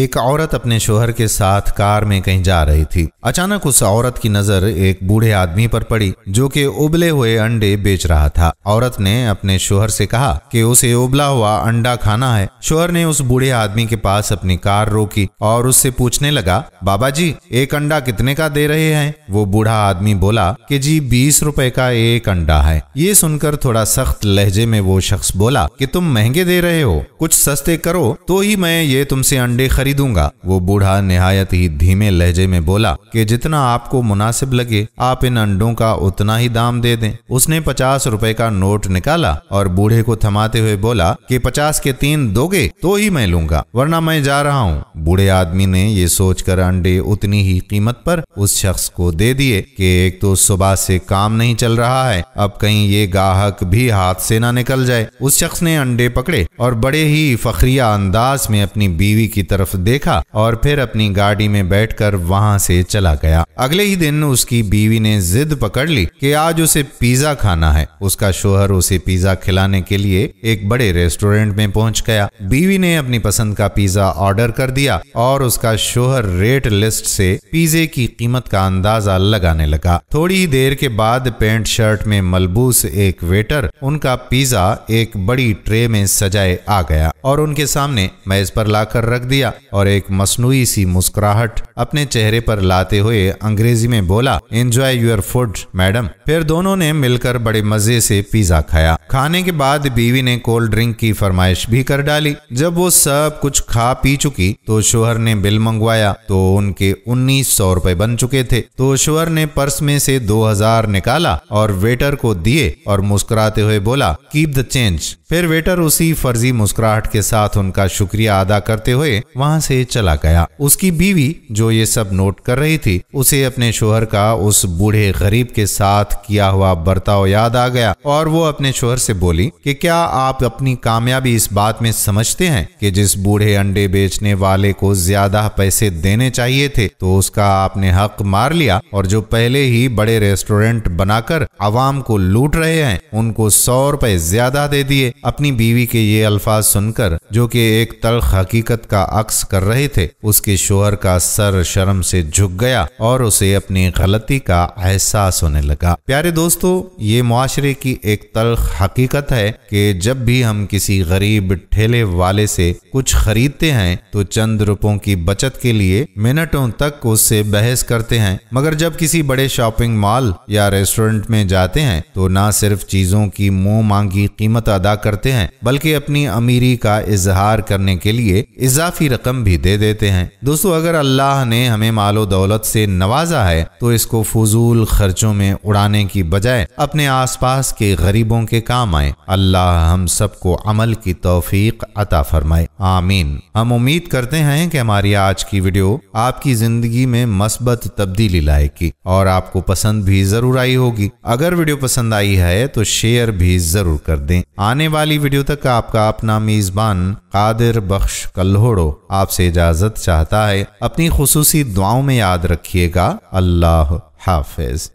एक औरत अपने शोहर के साथ कार में कहीं जा रही थी अचानक उस औरत की नजर एक बूढ़े आदमी पर पड़ी जो कि उबले हुए अंडे बेच रहा था औरत ने अपने शोहर से कहा कि उसे उबला हुआ अंडा खाना है शोहर ने उस बूढ़े आदमी के पास अपनी कार रोकी और उससे पूछने लगा बाबा जी एक अंडा कितने का दे रहे हैं वो बूढ़ा आदमी बोला की जी बीस रूपए का एक अंडा है ये सुनकर थोड़ा सख्त लहजे में वो शख्स बोला की तुम महंगे दे रहे हो कुछ सस्ते करो तो ही मैं ये तुमसे अंडे खरीदूंगा वो बूढ़ा नहायत ही धीमे लहजे में बोला कि जितना आपको मुनासिब लगे आप इन अंडों का उतना ही दाम दे दें उसने पचास रुपए का नोट निकाला और बूढ़े को थमाते हुए बोला कि पचास के तीन दोगे तो ही मैं लूंगा वरना मैं जा रहा हूँ बूढ़े आदमी ने ये सोचकर अंडे उतनी ही कीमत पर उस शख्स को दे दिए कि एक तो सुबह से काम नहीं चल रहा है अब कहीं ये गाहक भी हाथ से ना निकल जाए उस शख्स ने अंडे पकड़े और बड़े ही फखरिया अंदाज में अपनी बीवी की तरफ तरफ देखा और फिर अपनी गाड़ी में बैठकर वहां से चला गया अगले ही दिन उसकी बीवी ने जिद पकड़ ली कि आज उसे पिज्जा खाना है उसका शोहर उसे पिज्जा खिलाने के लिए एक बड़े रेस्टोरेंट में पहुंच गया बीवी ने अपनी पसंद का पिज्जा ऑर्डर कर दिया और उसका शोहर रेट लिस्ट से पिज्जे की कीमत का अंदाजा लगाने लगा थोड़ी देर के बाद पेंट शर्ट में मलबूस एक वेटर उनका पिज्जा एक बड़ी ट्रे में सजाए आ गया और उनके सामने मेज पर लाकर रख दिया और एक मसनू सी मुस्कुराहट अपने चेहरे पर लाते हुए अंग्रेजी में बोला एंजॉय यूर फूड मैडम फिर दोनों ने मिलकर बड़े मजे से पिज्जा खाया खाने के बाद बीवी ने कोल्ड ड्रिंक की फरमाइश भी कर डाली जब वो सब कुछ खा पी चुकी तो शोहर ने बिल मंगवाया तो उनके उन्नीस सौ रूपए बन चुके थे तो शोहर ने पर्स में से दो हजार निकाला और वेटर को दिए और मुस्कुराते हुए बोला कीप द चेंज फिर वेटर उसी फर्जी मुस्कुराहट के साथ उनका शुक्रिया अदा करते हुए वहाँ वहां से चला गया उसकी बीवी जो ये सब नोट कर रही थी उसे अपने शोहर का उस बूढ़े गरीब के साथ किया हुआ बर्ताव याद आ गया और वो अपने शोहर से बोली कि क्या आप अपनी कामयाबी इस बात में समझते हैं कि जिस बूढ़े अंडे बेचने वाले को ज्यादा पैसे देने चाहिए थे तो उसका आपने हक मार लिया और जो पहले ही बड़े रेस्टोरेंट बनाकर आवाम को लूट रहे हैं उनको सौ रुपए ज्यादा दे दिए अपनी बीवी के ये अल्फाज सुनकर जो कि एक तलख हकीकत का अक्स रक्स कर रहे थे उसके शोहर का सर शर्म से झुक गया और उसे अपनी गलती का एहसास होने लगा प्यारे दोस्तों ये मुआरे की एक तलख हकीकत है कि जब भी हम किसी गरीब ठेले वाले से कुछ खरीदते हैं तो चंद रुपयों की बचत के लिए मिनटों तक उससे बहस करते हैं मगर जब किसी बड़े शॉपिंग मॉल या रेस्टोरेंट में जाते हैं तो ना सिर्फ चीजों की मुंह मांगी कीमत अदा करते हैं बल्कि अपनी अमीरी का इजहार करने के लिए इजाफी रकम भी दे देते हैं दोस्तों अगर अल्लाह ने हमें मालो दौलत से नवाजा है तो इसको फजूल खर्चों में उड़ाने की बजाय अपने आसपास के गरीबों के काम आए अल्लाह हम सबको अमल की तोफीक अता फरमाए आमीन हम उम्मीद करते हैं कि हमारी आज की वीडियो आपकी जिंदगी में मस्बत तब्दीली लाएगी और आपको पसंद भी जरूर आई होगी अगर वीडियो पसंद आई है तो शेयर भी जरूर कर दें आने वाली वीडियो तक आपका अपना मेजबान कादिर बख्श कल्होड़ो आपसे इजाज़त चाहता है अपनी खसूसी दुआओं में याद रखिएगा अल्लाह हाफिज़